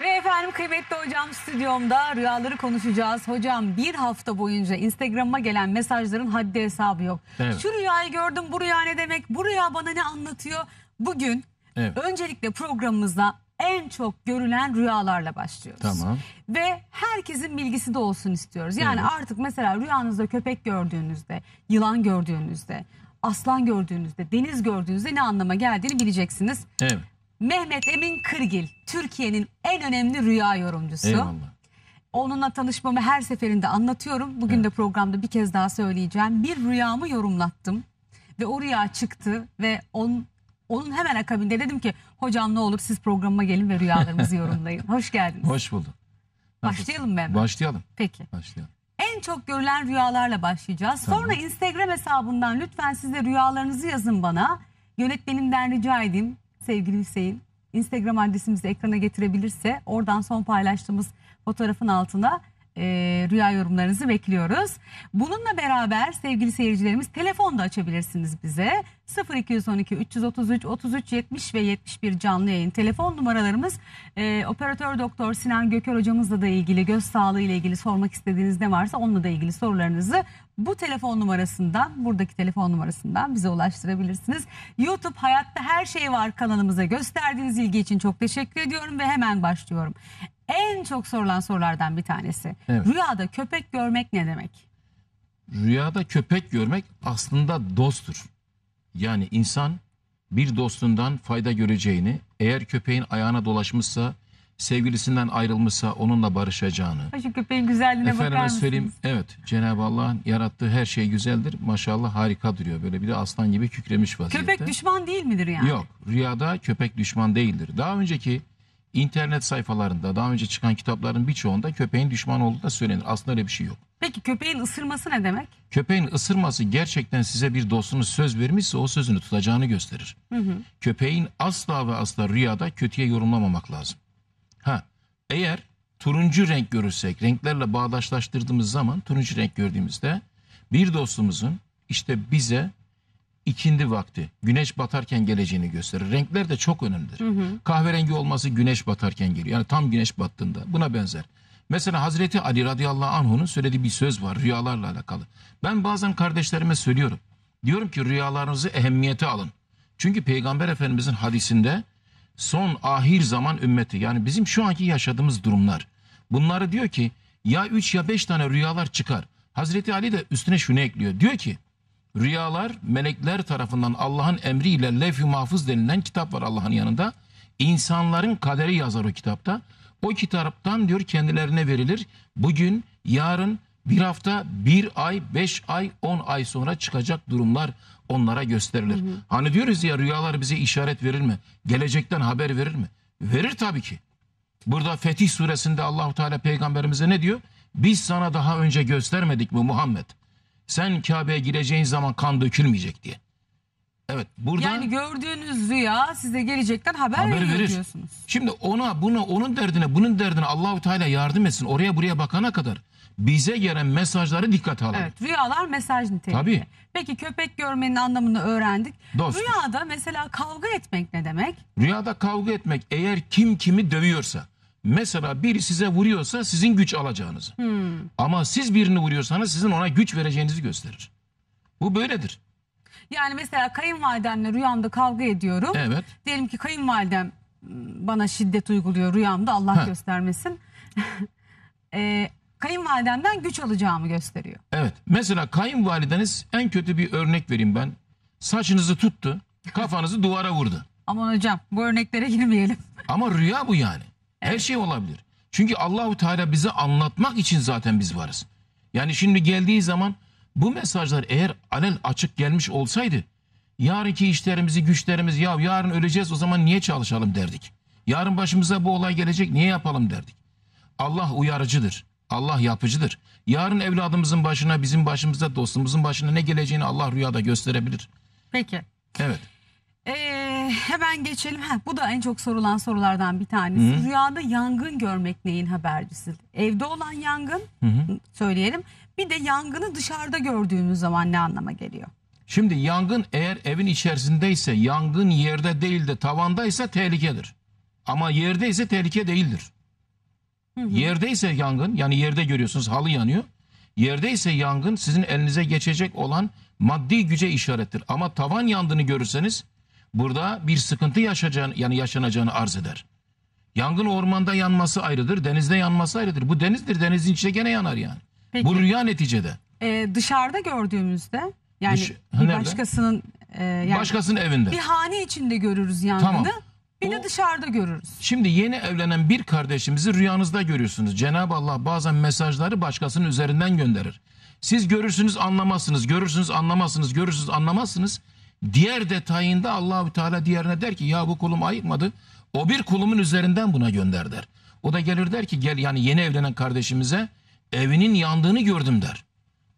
Ve efendim kıymetli hocam stüdyomda rüyaları konuşacağız. Hocam bir hafta boyunca Instagram'a gelen mesajların haddi hesabı yok. Evet. Şu rüyayı gördüm bu rüya ne demek bu rüya bana ne anlatıyor? Bugün evet. öncelikle programımızda en çok görülen rüyalarla başlıyoruz. Tamam. Ve herkesin bilgisi de olsun istiyoruz. Yani evet. artık mesela rüyanızda köpek gördüğünüzde, yılan gördüğünüzde, aslan gördüğünüzde, deniz gördüğünüzde ne anlama geldiğini bileceksiniz. Evet. Mehmet Emin Kırgil, Türkiye'nin en önemli rüya yorumcusu. Eyvallah. Onunla tanışmamı her seferinde anlatıyorum. Bugün evet. de programda bir kez daha söyleyeceğim. Bir rüyamı yorumlattım ve o rüya çıktı ve on, onun hemen akabinde dedim ki hocam ne olur siz programıma gelin ve rüyalarınızı yorumlayın. Hoş geldiniz. Hoş bulduk. Başlayalım mı hemen? Başlayalım. Peki. Başlayalım. En çok görülen rüyalarla başlayacağız. Tamam. Sonra Instagram hesabından lütfen siz de rüyalarınızı yazın bana. Yönetmenimden rica edeyim sevgili Hüseyin Instagram adresimizi ekrana getirebilirse oradan son paylaştığımız fotoğrafın altına e, rüya yorumlarınızı bekliyoruz. Bununla beraber sevgili seyircilerimiz telefon da açabilirsiniz bize. 0212 333 33 70 ve 71 canlı yayın telefon numaralarımız. E, operatör doktor Sinan Göker hocamızla da ilgili göz sağlığı ile ilgili sormak istediğiniz ne varsa onunla da ilgili sorularınızı bu telefon numarasından, buradaki telefon numarasından bize ulaştırabilirsiniz. YouTube Hayatta Her Şey Var kanalımıza gösterdiğiniz ilgi için çok teşekkür ediyorum ve hemen başlıyorum. En çok sorulan sorulardan bir tanesi. Evet. Rüyada köpek görmek ne demek? Rüyada köpek görmek aslında dosttur. Yani insan bir dostundan fayda göreceğini, eğer köpeğin ayağına dolaşmışsa sevgilisinden ayrılmışsa onunla barışacağını. Ay köpeğin güzelliğine bakar Efendime mısınız? evet Cenab-ı Allah'ın yarattığı her şey güzeldir. Maşallah harika duruyor. Böyle bir de aslan gibi kükremiş vaziyette. Köpek düşman değil midir yani? Yok rüyada köpek düşman değildir. Daha önceki internet sayfalarında daha önce çıkan kitapların birçoğunda köpeğin düşman olduğu da söylenir. Aslında öyle bir şey yok. Peki köpeğin ısırması ne demek? Köpeğin ısırması gerçekten size bir dostunuz söz vermişse o sözünü tutacağını gösterir. Köpeğin asla ve asla rüyada kötüye yorumlamamak lazım. Eğer turuncu renk görürsek, renklerle bağdaşlaştırdığımız zaman turuncu renk gördüğümüzde bir dostumuzun işte bize ikindi vakti güneş batarken geleceğini gösterir. Renkler de çok önemlidir. Hı hı. Kahverengi olması güneş batarken geliyor. Yani tam güneş battığında buna benzer. Mesela Hazreti Ali radıyallahu anh'un söylediği bir söz var rüyalarla alakalı. Ben bazen kardeşlerime söylüyorum. Diyorum ki rüyalarınızı ehemmiyete alın. Çünkü Peygamber Efendimizin hadisinde son ahir zaman ümmeti yani bizim şu anki yaşadığımız durumlar. Bunları diyor ki ya 3 ya 5 tane rüyalar çıkar. Hazreti Ali de üstüne şunu ekliyor. Diyor ki rüyalar melekler tarafından Allah'ın emriyle levh-i mahfuz denilen kitap var Allah'ın yanında. İnsanların kaderi yazar o kitapta. O kitaptan diyor kendilerine verilir. Bugün, yarın, bir hafta, bir ay, beş ay, on ay sonra çıkacak durumlar onlara gösterilir. Hı hı. Hani diyoruz ya rüyalar bize işaret verir mi? Gelecekten haber verir mi? Verir tabii ki. Burada Fetih suresinde Allahu Teala peygamberimize ne diyor? Biz sana daha önce göstermedik mi Muhammed? Sen Kabe'ye gireceğin zaman kan dökülmeyecek diye. Evet burada Yani gördüğünüz rüya size gelecekten haber, haber veriyor verir. Şimdi ona buna onun derdine bunun derdine Allahu Teala yardım etsin. Oraya buraya bakana kadar bize gelen mesajları dikkate alalım. Evet, rüyalar mesaj niteliğinde. Tabii. Peki köpek görmenin anlamını öğrendik. Dost. Rüyada mesela kavga etmek ne demek? Rüyada kavga etmek eğer kim kimi dövüyorsa. Mesela biri size vuruyorsa sizin güç alacağınızı. Hmm. Ama siz birini vuruyorsanız sizin ona güç vereceğinizi gösterir. Bu böyledir. Yani mesela kayınvalidemle rüyamda kavga ediyorum. Evet. Diyelim ki kayınvalidem bana şiddet uyguluyor rüyamda Allah Ha. göstermesin. e, kayınvalidemden güç alacağımı gösteriyor. Evet. Mesela kayınvalideniz en kötü bir örnek vereyim ben. Saçınızı tuttu, kafanızı duvara vurdu. Aman hocam bu örneklere girmeyelim. Ama rüya bu yani. Her şey olabilir. Çünkü Allahu Teala bize anlatmak için zaten biz varız. Yani şimdi geldiği zaman bu mesajlar eğer alel açık gelmiş olsaydı yarınki işlerimizi güçlerimiz ya yarın öleceğiz o zaman niye çalışalım derdik. Yarın başımıza bu olay gelecek niye yapalım derdik. Allah uyarıcıdır. Allah yapıcıdır. Yarın evladımızın başına, bizim başımıza, dostumuzun başına ne geleceğini Allah rüyada gösterebilir. Peki. Evet. Ee, hemen geçelim. Heh, bu da en çok sorulan sorulardan bir tanesi. Hı. Rüyada yangın görmek neyin habercisi? Evde olan yangın hı hı. söyleyelim. Bir de yangını dışarıda gördüğümüz zaman ne anlama geliyor? Şimdi yangın eğer evin içerisindeyse, yangın yerde değil de tavandaysa tehlikedir. Ama yerdeyse tehlike değildir. Hı hı. Yerdeyse yangın, yani yerde görüyorsunuz halı yanıyor. Yerdeyse yangın sizin elinize geçecek olan maddi güce işarettir. Ama tavan yandığını görürseniz burada bir sıkıntı yaşayacağını, yani yaşanacağını arz eder. Yangın ormanda yanması ayrıdır, denizde yanması ayrıdır. Bu denizdir, denizin içine gene yanar yani. Peki. Bu rüya neticede. Ee, dışarıda gördüğümüzde yani Dış- bir nerede? başkasının e, yani Başkasının evinde. bir hane içinde görürüz yangını. Tamam. Bir de dışarıda görürüz. Şimdi yeni evlenen bir kardeşimizi rüyanızda görüyorsunuz. Cenab-ı Allah bazen mesajları başkasının üzerinden gönderir. Siz görürsünüz anlamazsınız, görürsünüz anlamazsınız, görürsünüz anlamazsınız. Diğer detayında Allahü Teala diğerine der ki ya bu kulum ayıkmadı. O bir kulumun üzerinden buna gönder der. O da gelir der ki gel yani yeni evlenen kardeşimize evinin yandığını gördüm der.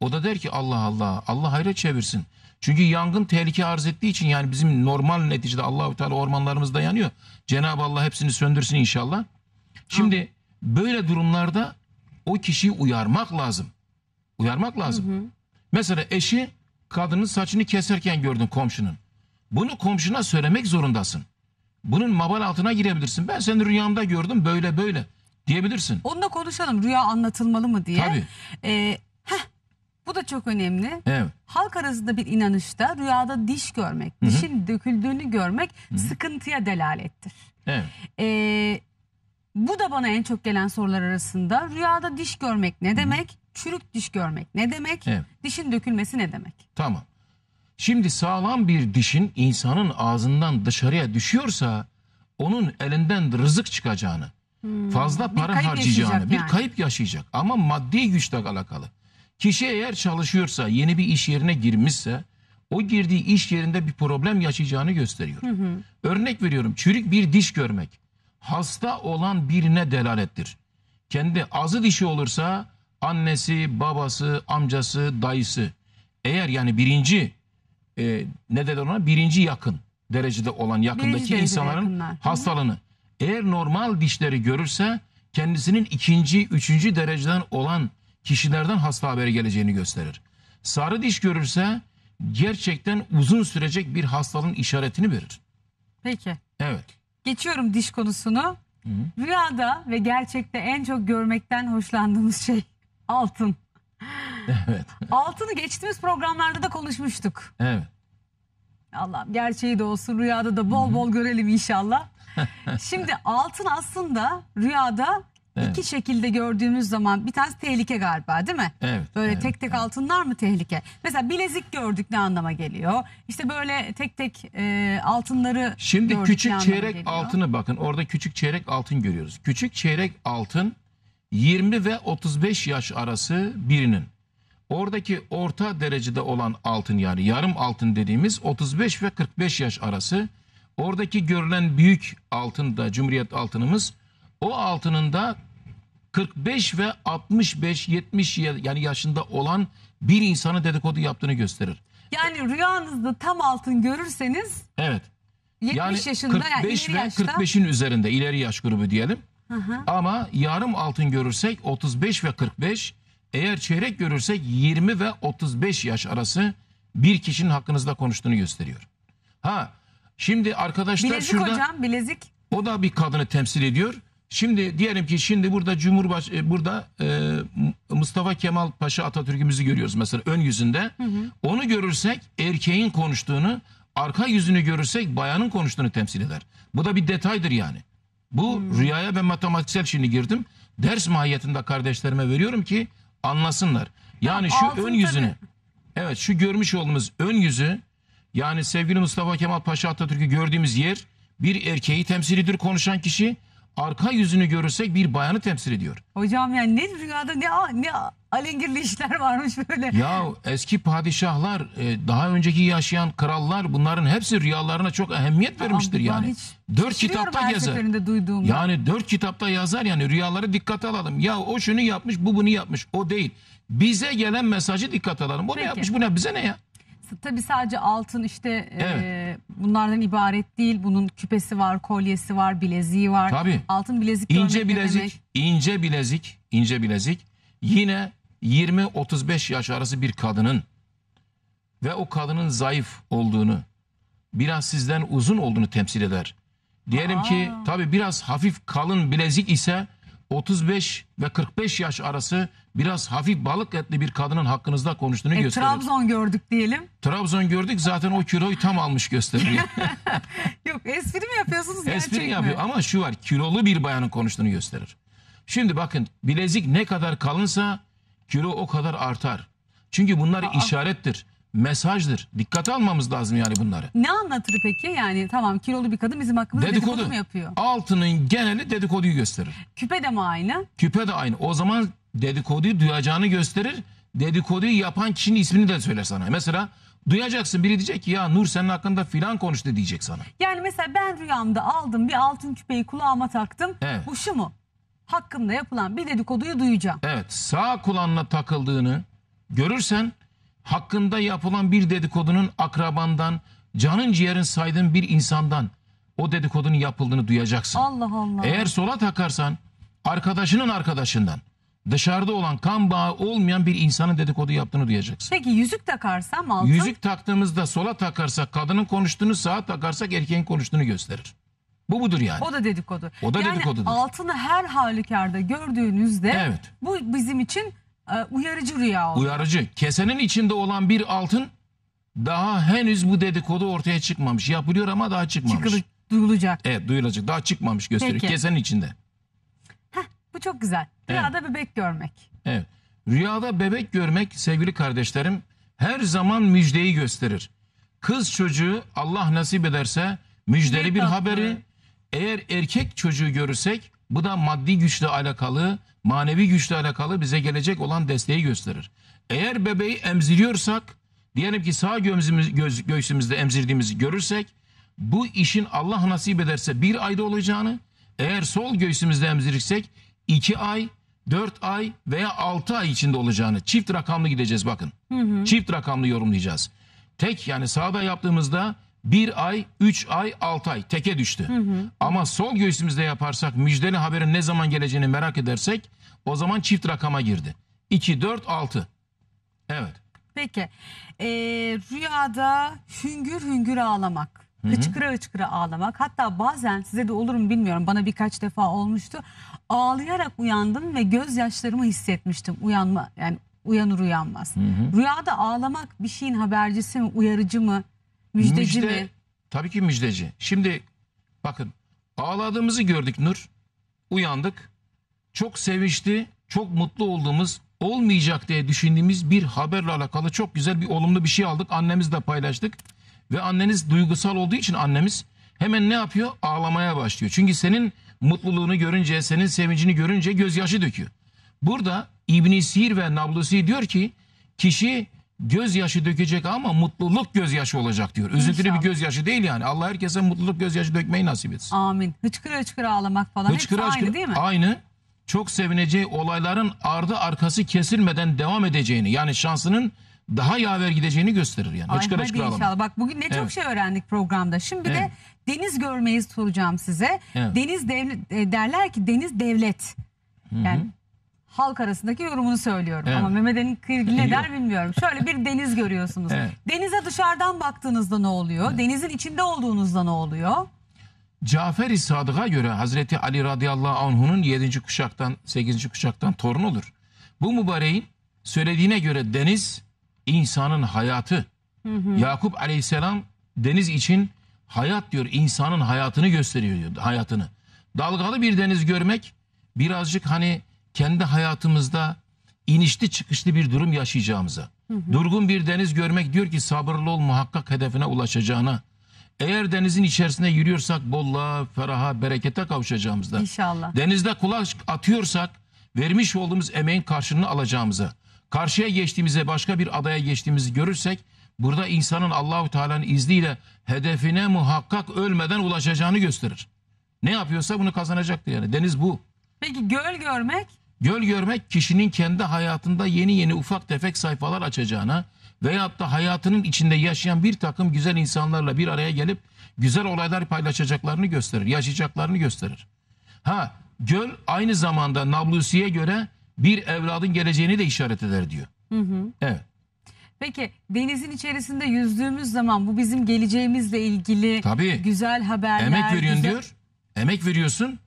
O da der ki Allah Allah Allah hayra çevirsin. Çünkü yangın tehlike arz ettiği için yani bizim normal neticede Allahu Teala ormanlarımızda yanıyor. Cenab-ı Allah hepsini söndürsün inşallah. Şimdi Amin. böyle durumlarda o kişiyi uyarmak lazım. Uyarmak lazım. Hı hı. Mesela eşi kadının saçını keserken gördün komşunun. Bunu komşuna söylemek zorundasın. Bunun mabal altına girebilirsin. Ben seni rüyamda gördüm böyle böyle diyebilirsin. Onu konuşalım rüya anlatılmalı mı diye. Tabii. Ee, heh, bu da çok önemli. Evet. Halk arasında bir inanışta rüyada diş görmek, Hı-hı. dişin döküldüğünü görmek Hı-hı. sıkıntıya delalettir. Evet. Ee, bu da bana en çok gelen sorular arasında rüyada diş görmek ne demek? Hı-hı. Çürük diş görmek ne demek? Evet. Dişin dökülmesi ne demek? Tamam. Şimdi sağlam bir dişin insanın ağzından dışarıya düşüyorsa onun elinden rızık çıkacağını, Hmm. Fazla para bir harcayacağını, bir kayıp yaşayacak ama maddi güçle alakalı. Kişi eğer çalışıyorsa, yeni bir iş yerine girmişse o girdiği iş yerinde bir problem yaşayacağını gösteriyor. Hı hı. Örnek veriyorum çürük bir diş görmek hasta olan birine delalettir. Kendi azı dişi olursa annesi, babası, amcası, dayısı. Eğer yani birinci e, ne dedi ona birinci yakın derecede olan yakındaki birinci insanların yakınlar. hastalığını. Eğer normal dişleri görürse kendisinin ikinci, üçüncü dereceden olan kişilerden hasta haberi geleceğini gösterir. Sarı diş görürse gerçekten uzun sürecek bir hastalığın işaretini verir. Peki. Evet. Geçiyorum diş konusunu. Hı -hı. Rüyada ve gerçekte en çok görmekten hoşlandığımız şey altın. Evet. Altını geçtiğimiz programlarda da konuşmuştuk. Evet. Allah'ım gerçeği de olsun rüyada da bol Hı -hı. bol görelim inşallah. Şimdi altın aslında rüyada Evet. İki şekilde gördüğümüz zaman bir tanesi tehlike galiba değil mi? Evet. Böyle evet, tek tek evet. altınlar mı tehlike? Mesela bilezik gördük ne anlama geliyor? İşte böyle tek tek e, altınları Şimdi gördük, küçük çeyrek geliyor? altını bakın orada küçük çeyrek altın görüyoruz. Küçük çeyrek altın 20 ve 35 yaş arası birinin. Oradaki orta derecede olan altın yani yarım altın dediğimiz 35 ve 45 yaş arası Oradaki görülen büyük altın da Cumhuriyet altınımız o altının da 45 ve 65 70 yani yaşında olan bir insanı dedikodu yaptığını gösterir. Yani rüyanızda tam altın görürseniz Evet. 70 yani yaşında 45 yani ve yaşta... 45'in üzerinde ileri yaş grubu diyelim. Hı hı. Ama yarım altın görürsek 35 ve 45, eğer çeyrek görürsek 20 ve 35 yaş arası bir kişinin hakkınızda konuştuğunu gösteriyor. Ha Şimdi arkadaşlar bilezik şurada hocam bilezik. O da bir kadını temsil ediyor. Şimdi diyelim ki şimdi burada Cumhurbaş e, burada e, Mustafa Kemal Paşa Atatürk'ümüzü görüyoruz mesela ön yüzünde. Hı hı. Onu görürsek erkeğin konuştuğunu, arka yüzünü görürsek bayanın konuştuğunu temsil eder. Bu da bir detaydır yani. Bu hmm. rüyaya ve matematiksel şimdi girdim. Ders mahiyetinde kardeşlerime veriyorum ki anlasınlar. Yani ya, şu ön yüzünü. Evet şu görmüş olduğumuz ön yüzü yani sevgili Mustafa Kemal Paşa Atatürk'ü gördüğümüz yer bir erkeği temsilidir konuşan kişi. Arka yüzünü görürsek bir bayanı temsil ediyor. Hocam yani ne dünyada ne ne alengirli işler varmış böyle. Ya eski padişahlar, e, daha önceki yaşayan krallar bunların hepsi rüyalarına çok ehemmiyet vermiştir yani. Dört kitapta yazar. Yani dört kitapta yazar yani rüyaları dikkate alalım. Ya o şunu yapmış, bu bunu yapmış. O değil. Bize gelen mesajı dikkate alalım. Bu ne yapmış, bu ne bize ne ya? Tabi sadece altın işte e, evet. e, bunlardan ibaret değil. Bunun küpesi var, kolyesi var, bileziği var. Tabii. Altın bilezik İnce bilezik, demek. ince bilezik, ince bilezik. Yine 20-35 yaş arası bir kadının ve o kadının zayıf olduğunu, biraz sizden uzun olduğunu temsil eder. Diyelim Aa. ki tabi biraz hafif kalın bilezik ise 35 ve 45 yaş arası biraz hafif balık etli bir kadının hakkınızda konuştuğunu e, gösteriyor. Trabzon gördük diyelim. Trabzon gördük zaten o kiloyu tam almış gösteriyor. Yok espri mi yapıyorsunuz gerçek Espri yapıyor ama şu var kilolu bir bayanın konuştuğunu gösterir. Şimdi bakın bilezik ne kadar kalınsa kilo o kadar artar. Çünkü bunlar Aa. işarettir mesajdır. Dikkat almamız lazım yani bunları. Ne anlatır peki? Yani tamam kilolu bir kadın bizim hakkımızda dedikodu, dedikodu mu yapıyor? Altının geneli dedikoduyu gösterir. Küpe de mi aynı? Küpe de aynı. O zaman dedikoduyu duyacağını gösterir. Dedikoduyu yapan kişinin ismini de söyler sana. Mesela duyacaksın biri diyecek ki ya Nur senin hakkında filan konuştu diyecek sana. Yani mesela ben rüyamda aldım bir altın küpeyi kulağıma taktım. Evet. Bu şu mu? Hakkımda yapılan bir dedikoduyu duyacağım. Evet sağ kulağına takıldığını görürsen hakkında yapılan bir dedikodunun akrabandan, canın ciğerin saydığın bir insandan o dedikodunun yapıldığını duyacaksın. Allah Allah. Eğer sola takarsan arkadaşının arkadaşından dışarıda olan kan bağı olmayan bir insanın dedikodu yaptığını duyacaksın. Peki yüzük takarsam altın? Yüzük taktığımızda sola takarsak kadının konuştuğunu sağa takarsak erkeğin konuştuğunu gösterir. Bu budur yani. O da dedikodu. O da yani dedikodudur. altını her halükarda gördüğünüzde Evet. bu bizim için ee, uyarıcı rüya oldu. Uyarıcı. Kesenin içinde olan bir altın daha henüz bu dedikodu ortaya çıkmamış. Yapılıyor ama daha çıkmamış. çıkılacak duyulacak. Evet duyulacak. Daha çıkmamış gösteriyor. Peki. Kesenin içinde. Heh, bu çok güzel. Rüyada evet. bebek görmek. Evet. Rüyada bebek görmek sevgili kardeşlerim her zaman müjdeyi gösterir. Kız çocuğu Allah nasip ederse müjdeli bir haberi eğer erkek çocuğu görürsek bu da maddi güçle alakalı, manevi güçle alakalı bize gelecek olan desteği gösterir. Eğer bebeği emziriyorsak, diyelim ki sağ göğsümüz, göz, göğsümüzde emzirdiğimizi görürsek, bu işin Allah nasip ederse bir ayda olacağını, eğer sol göğsümüzde emzirirsek iki ay, dört ay veya altı ay içinde olacağını çift rakamlı gideceğiz bakın. Hı hı. Çift rakamlı yorumlayacağız. Tek yani sağda yaptığımızda bir ay, üç ay, altı ay teke düştü. Hı hı. Ama sol göğsümüzde yaparsak müjdeli haberin ne zaman geleceğini merak edersek o zaman çift rakama girdi. 2, dört altı Evet. Peki. Ee, rüyada hüngür hüngür ağlamak. Hı hı. Hıçkıra hıçkıra ağlamak. Hatta bazen size de olur mu bilmiyorum. Bana birkaç defa olmuştu. Ağlayarak uyandım ve gözyaşlarımı hissetmiştim. Uyanma yani uyanır uyanmaz. Hı hı. Rüyada ağlamak bir şeyin habercisi mi, uyarıcı mı? Müjdeci Müjde, mi? Tabii ki müjdeci. Şimdi bakın ağladığımızı gördük Nur. Uyandık. Çok sevinçli, çok mutlu olduğumuz, olmayacak diye düşündüğümüz bir haberle alakalı çok güzel bir olumlu bir şey aldık. Annemizle paylaştık. Ve anneniz duygusal olduğu için annemiz hemen ne yapıyor? Ağlamaya başlıyor. Çünkü senin mutluluğunu görünce, senin sevincini görünce gözyaşı döküyor. Burada İbn Sir ve Nablusi diyor ki kişi gözyaşı dökecek ama mutluluk gözyaşı olacak diyor. Üzüntülü İnşallah. bir gözyaşı değil yani. Allah herkese mutluluk gözyaşı dökmeyi nasip etsin. Amin. Hıçkıra hıçkıra ağlamak falan hıçkıra, hepsi hıçkıra, aynı değil mi? Aynı. Çok sevineceği olayların ardı arkası kesilmeden devam edeceğini yani şansının daha yaver gideceğini gösterir yani. Ay, hıçkıra hadi inşallah. Bak bugün ne çok şey öğrendik programda. Şimdi evet. de deniz görmeyi soracağım size. Evet. Deniz dev, e, derler ki deniz devlet. Yani Hı -hı halk arasındaki yorumunu söylüyorum. Evet. Ama Mehmet Ali Kırgil ne der bilmiyorum. Şöyle bir deniz görüyorsunuz. Evet. Denize dışarıdan baktığınızda ne oluyor? Evet. Denizin içinde olduğunuzda ne oluyor? Cafer-i Sadık'a göre Hazreti Ali radıyallahu anh'unun 7. kuşaktan 8. kuşaktan torun olur. Bu mübareğin söylediğine göre deniz insanın hayatı. Hı hı. Yakup aleyhisselam deniz için hayat diyor insanın hayatını gösteriyor diyor hayatını. Dalgalı bir deniz görmek birazcık hani kendi hayatımızda inişli çıkışlı bir durum yaşayacağımıza, hı hı. durgun bir deniz görmek diyor ki sabırlı ol muhakkak hedefine ulaşacağına, eğer denizin içerisinde yürüyorsak bolla, feraha, berekete kavuşacağımızda, İnşallah. denizde kulak atıyorsak vermiş olduğumuz emeğin karşılığını alacağımıza, karşıya geçtiğimize başka bir adaya geçtiğimizi görürsek burada insanın Allahu Teala'nın izniyle hedefine muhakkak ölmeden ulaşacağını gösterir. Ne yapıyorsa bunu kazanacaktır yani. Deniz bu. Peki göl görmek? Göl görmek kişinin kendi hayatında yeni yeni ufak tefek sayfalar açacağına veyahut da hayatının içinde yaşayan bir takım güzel insanlarla bir araya gelip güzel olaylar paylaşacaklarını gösterir, yaşayacaklarını gösterir. Ha göl aynı zamanda Nablusi'ye göre bir evladın geleceğini de işaret eder diyor. Hı hı. Evet. Peki denizin içerisinde yüzdüğümüz zaman bu bizim geleceğimizle ilgili Tabii. güzel haberler. Emek veriyorsun güzel... diyor. Emek veriyorsun.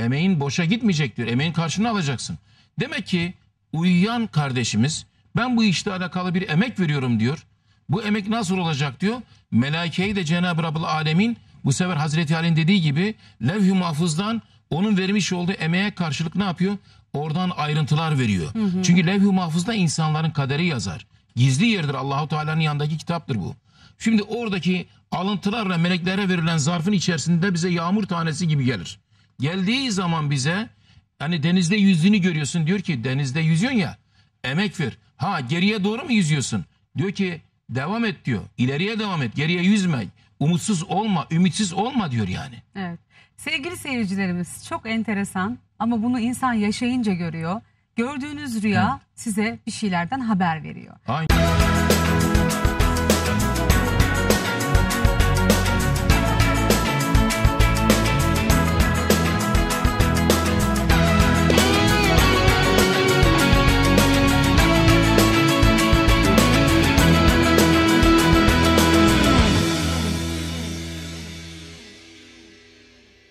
Emeğin boşa gitmeyecek diyor. Emeğin karşılığını alacaksın. Demek ki uyuyan kardeşimiz ben bu işle alakalı bir emek veriyorum diyor. Bu emek nasıl olacak diyor. Melaikeyi de Cenab-ı Rabbul Alemin bu sefer Hazreti Ali'nin dediği gibi levh-i mahfuzdan onun vermiş olduğu emeğe karşılık ne yapıyor? Oradan ayrıntılar veriyor. Hı hı. Çünkü levh-i mahfuzda insanların kaderi yazar. Gizli yerdir Allahu Teala'nın yanındaki kitaptır bu. Şimdi oradaki alıntılarla meleklere verilen zarfın içerisinde bize yağmur tanesi gibi gelir. Geldiği zaman bize hani denizde yüzdüğünü görüyorsun diyor ki denizde yüzüyorsun ya emek ver. Ha geriye doğru mu yüzüyorsun? Diyor ki devam et diyor. İleriye devam et. Geriye yüzme. Umutsuz olma, ümitsiz olma diyor yani. Evet. Sevgili seyircilerimiz çok enteresan ama bunu insan yaşayınca görüyor. Gördüğünüz rüya evet. size bir şeylerden haber veriyor. Aynen.